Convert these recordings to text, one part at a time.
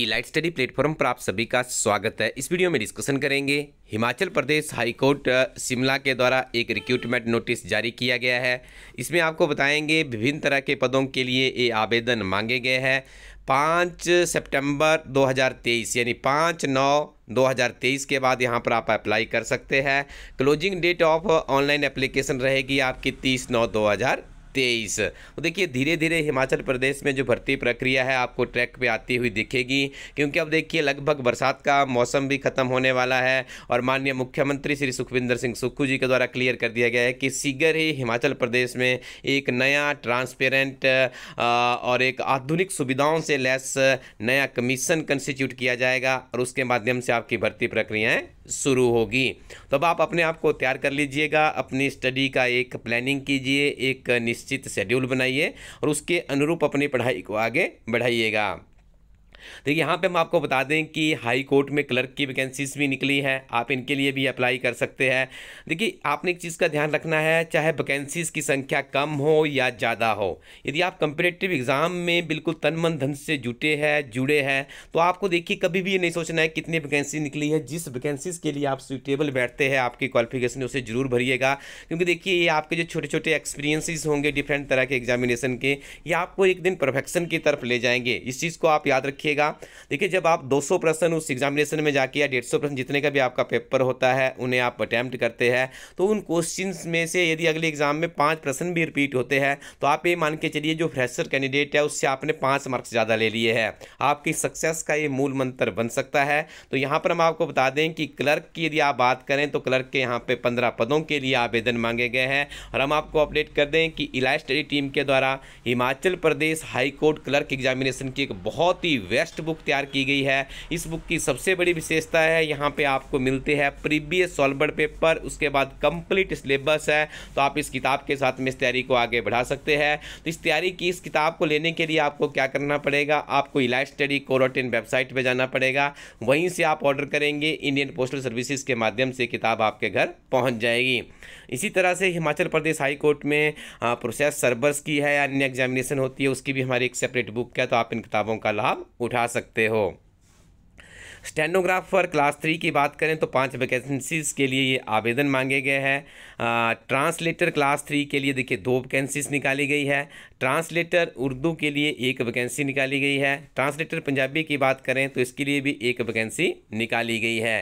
ई light study platform पर आप सभी का स्वागत है इस वीडियो में डिस्कशन करेंगे हिमाचल प्रदेश हाईकोर्ट शिमला के द्वारा एक रिक्रूटमेंट नोटिस जारी किया गया है इसमें आपको बताएंगे विभिन्न तरह के पदों के लिए ये आवेदन मांगे गए हैं पाँच सितंबर 2023 यानी पाँच नौ 2023 के बाद यहाँ पर आप अप्लाई कर सकते हैं closing date of online application रहेगी आपकी तीस नौ दो हज़ार तेईस तो देखिए धीरे धीरे हिमाचल प्रदेश में जो भर्ती प्रक्रिया है आपको ट्रैक पे आती हुई दिखेगी क्योंकि अब देखिए लगभग बरसात का मौसम भी खत्म होने वाला है और माननीय मुख्यमंत्री श्री सुखविंदर सिंह सुक्खू जी के द्वारा क्लियर कर दिया गया है कि शीघ्र ही हिमाचल प्रदेश में एक नया ट्रांसपेरेंट और एक आधुनिक सुविधाओं से लैस नया कमीशन कंस्टिट्यूट किया जाएगा और उसके माध्यम से आपकी भर्ती प्रक्रियाएँ शुरू होगी तो अब आप अपने आप को तैयार कर लीजिएगा अपनी स्टडी का एक प्लानिंग कीजिए एक निश्चित शेड्यूल बनाइए और उसके अनुरूप अपनी पढ़ाई को आगे बढ़ाइएगा देखिए यहाँ पे हम आपको बता दें कि हाई कोर्ट में क्लर्क की वैकेंसीज भी निकली है आप इनके लिए भी अप्लाई कर सकते हैं देखिए आपने एक चीज़ का ध्यान रखना है चाहे वैकेंसीज की संख्या कम हो या ज़्यादा हो यदि आप कंपिटेटिव एग्ज़ाम में बिल्कुल तन मन धन से जुटे हैं जुड़े हैं तो आपको देखिए कभी भी ये नहीं सोचना है कितनी वैकेंसी निकली है जिस वैकेंसीज के लिए आप सूटेबल बैठते हैं आपकी क्वालिफिकेशन उसे ज़रूर भरिएगा क्योंकि देखिए ये आपके जो छोटे छोटे एक्सपीरियंसिस होंगे डिफरेंट तरह के एग्जामिनेशन के ये आपको एक दिन परफेक्शन की तरफ ले जाएंगे इस चीज़ को आप याद रखिए रखिएगा देखिए जब आप 200 प्रश्न उस एग्जामिनेशन में जाके या 150 प्रश्न जितने का भी आपका पेपर होता है उन्हें आप अटैम्प्ट करते हैं तो उन क्वेश्चन में से यदि अगले एग्जाम में पाँच प्रश्न भी रिपीट होते हैं तो आप ये मान के चलिए जो फ्रेशर कैंडिडेट है उससे आपने पाँच मार्क्स ज़्यादा ले लिए हैं आपकी सक्सेस का ये मूल मंत्र बन सकता है तो यहाँ पर हम आपको बता दें कि क्लर्क की यदि आप बात करें तो क्लर्क के यहाँ पर पंद्रह पदों के लिए आवेदन मांगे गए हैं और हम आपको अपडेट कर दें कि इला स्टडी टीम के द्वारा Himachal Pradesh high court clerk examination की एक बहुत ही बेस्ट बुक तैयार की गई है इस बुक की सबसे बड़ी विशेषता है यहाँ पे आपको मिलते हैं प्रीवियस सॉल्वर पेपर उसके बाद कंप्लीट सिलेबस है तो आप इस किताब के साथ में इस तैयारी को आगे बढ़ा सकते हैं तो इस तैयारी की इस किताब को लेने के लिए आपको क्या करना पड़ेगा आपको इलाइट स्टडी कोरोटिन वेबसाइट पर जाना पड़ेगा वहीं से आप ऑर्डर करेंगे इंडियन पोस्टल सर्विसेज के माध्यम से किताब आपके घर पहुँच जाएगी इसी तरह से हिमाचल प्रदेश हाई कोर्ट में प्रोसेस सर्वर्स की है अन्य एग्जामिनेशन होती है उसकी भी हमारी एक सेपरेट बुक है तो आप इन किताबों का लाभ उठा उठा सकते हो स्टेनोग्राफर क्लास थ्री की बात करें तो पांच वैकेंसीज़ के लिए ये आवेदन मांगे गए हैं ट्रांसलेटर क्लास थ्री के लिए देखिए दो वैकेंसीज निकाली गई है ट्रांसलेटर उर्दू के लिए एक वैकेंसी निकाली गई है ट्रांसलेटर पंजाबी की बात करें तो इसके लिए भी एक वैकेंसी निकाली गई है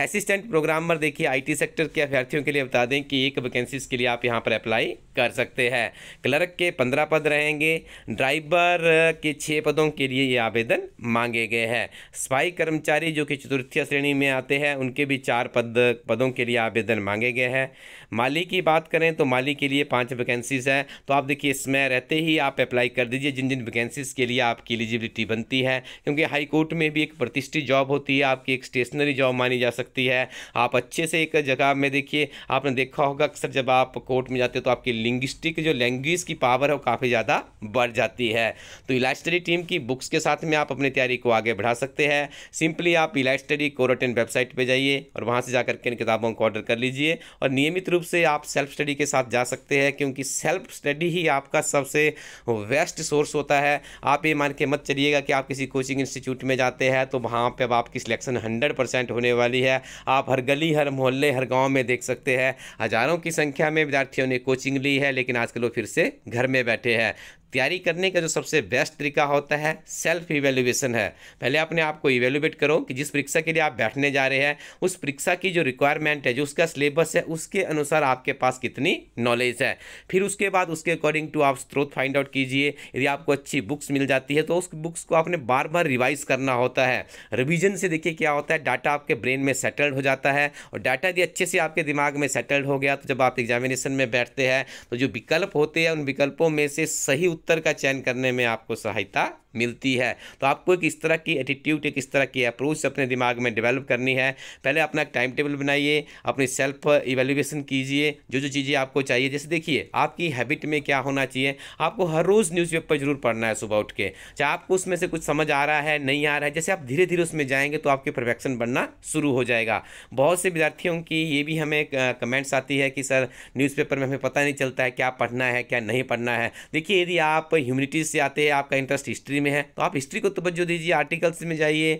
असिस्टेंट प्रोग्रामर देखिए आईटी सेक्टर के अभ्यर्थियों के लिए बता दें कि एक वैकेंसी के लिए आप यहाँ पर अप्लाई कर सकते हैं क्लर्क के पंद्रह पद रहेंगे ड्राइवर के छः पदों के लिए ये आवेदन मांगे गए हैं सफाई कर्मचारी जो कि चतुर्थीय श्रेणी में आते हैं उनके भी चार पद पदों के लिए आवेदन मांगे गए हैं माली की बात करें तो माली के लिए पाँच वैकेंसीज़ हैं तो आप देखिए इसमें रहते ही आप अप्लाई कर दीजिए जिन जिन वैकेंसीज़ के लिए आपकी एलिजिबिलिटी बनती है क्योंकि हाई कोर्ट में भी एक प्रतिष्ठित जॉब होती है आपकी एक स्टेशनरी जॉब मानी जा सकती है आप अच्छे से एक जगह में देखिए आपने देखा होगा अक्सर जब आप कोर्ट में जाते हो तो आपकी लिंग्विस्टिक जो लैंग्वेज की पावर है वो काफ़ी ज़्यादा बढ़ जाती है तो इलाइट स्टडी टीम की बुक्स के साथ में आप अपनी तैयारी को आगे बढ़ा सकते हैं सिंपली आप इलाइट स्टडी वेबसाइट पर जाइए और वहाँ से जा के इन किताबों को ऑर्डर कर लीजिए और नियमित रूप से आप सेल्फ स्टडी के साथ जा सकते हैं क्योंकि सेल्फ स्टडी ही आपका सबसे बेस्ट सोर्स होता है आप ये मान के मत चलिएगा कि आप किसी कोचिंग इंस्टीट्यूट में जाते हैं तो वहाँ पर अब आपकी सिलेक्शन हंड्रेड परसेंट होने वाली है आप हर गली हर मोहल्ले हर गाँव में देख सकते हैं हज़ारों की संख्या में विद्यार्थियों ने कोचिंग ली है लेकिन आजकल वो फिर से घर में बैठे हैं तैयारी करने का जो सबसे बेस्ट तरीका होता है सेल्फ इवेल्यूएशन है पहले अपने आप को इवेल्यूएट करो कि जिस परीक्षा के लिए आप बैठने जा रहे हैं उस परीक्षा की जो रिक्वायरमेंट है जो उसका सिलेबस है उसके अनुसार आपके पास कितनी नॉलेज है फिर उसके बाद उसके अकॉर्डिंग टू आप स्रोत फाइंड आउट कीजिए यदि आपको अच्छी बुक्स मिल जाती है तो उस बुक्स को आपने बार बार रिवाइज करना होता है रिविजन से देखिए क्या होता है डाटा आपके ब्रेन में सेटल्ड हो जाता है और डाटा यदि अच्छे से आपके दिमाग में सेटल्ड हो गया तो जब आप एग्जामिनेशन में बैठते हैं तो जो विकल्प होते हैं उन विकल्पों में से सही उत्तर का चयन करने में आपको सहायता मिलती है तो आपको एक इस तरह की एटीट्यूड एक इस तरह की अप्रोच अपने दिमाग में डेवलप करनी है पहले अपना एक टाइम टेबल बनाइए अपनी सेल्फ इवेल्यूएसन कीजिए जो जो चीज़ें आपको चाहिए जैसे देखिए आपकी हैबिट में क्या होना चाहिए आपको हर रोज़ न्यूज़पेपर जरूर पढ़ना है सुबह उठ के चाहे आपको उसमें से कुछ समझ आ रहा है नहीं आ रहा है जैसे आप धीरे धीरे उसमें जाएंगे तो आपके परफेक्शन बनना शुरू हो जाएगा बहुत से विद्यार्थियों की ये भी हमें कमेंट्स आती है कि सर न्यूज़पेपर में हमें पता नहीं चलता है क्या पढ़ना है क्या नहीं पढ़ना है देखिए यदि आप ह्यूमिनिटीज से आते हैं आपका इंटरेस्ट हिस्ट्री में में है तो आप हिस्ट्री को तवज्जो दीजिए आर्टिकल्स में जाइए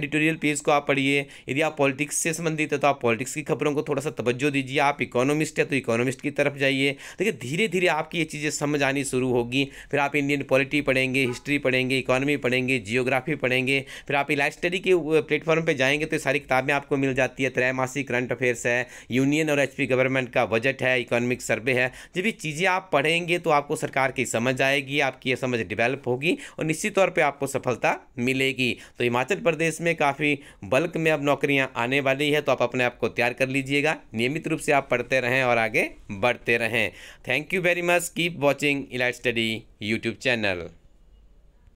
एडिटोरियल पेज को आप पढ़िए यदि आप पॉलिटिक्स से संबंधित है तो आप पॉलिटिक्स की खबरों को थोड़ा सा तवज्जो दीजिए आप इकोनॉमिस्ट है तो इकोनॉमिस्ट की तरफ जाइए देखिए धीरे धीरे आपकी ये चीज़ें समझ आनी शुरू होगी फिर आप इंडियन पॉलिटी पढ़ेंगे हिस्ट्री पढ़ेंगे इकोनॉमी पढ़ेंगे जियोग्राफी पढ़ेंगे फिर आप लाइफ स्टडी के प्लेटफॉर्म पर जाएंगे तो सारी किताबें आपको मिल जाती है त्रैमासिक करंट अफेयर्स है यूनियन और एच गवर्नमेंट का बजट है इकोनॉमिक सर्वे है जब ये चीज़ें आप पढ़ेंगे तो आपको सरकार की समझ आएगी आपकी ये समझ डेवलप होगी और निश्चित तौर पर आपको सफलता मिलेगी तो हिमाचल प्रदेश में काफ़ी बल्क में अब नौकरियां आने वाली है तो आप अपने आप को तैयार कर लीजिएगा नियमित रूप से आप पढ़ते रहें और आगे बढ़ते रहें thank you very much keep watching elite study YouTube channel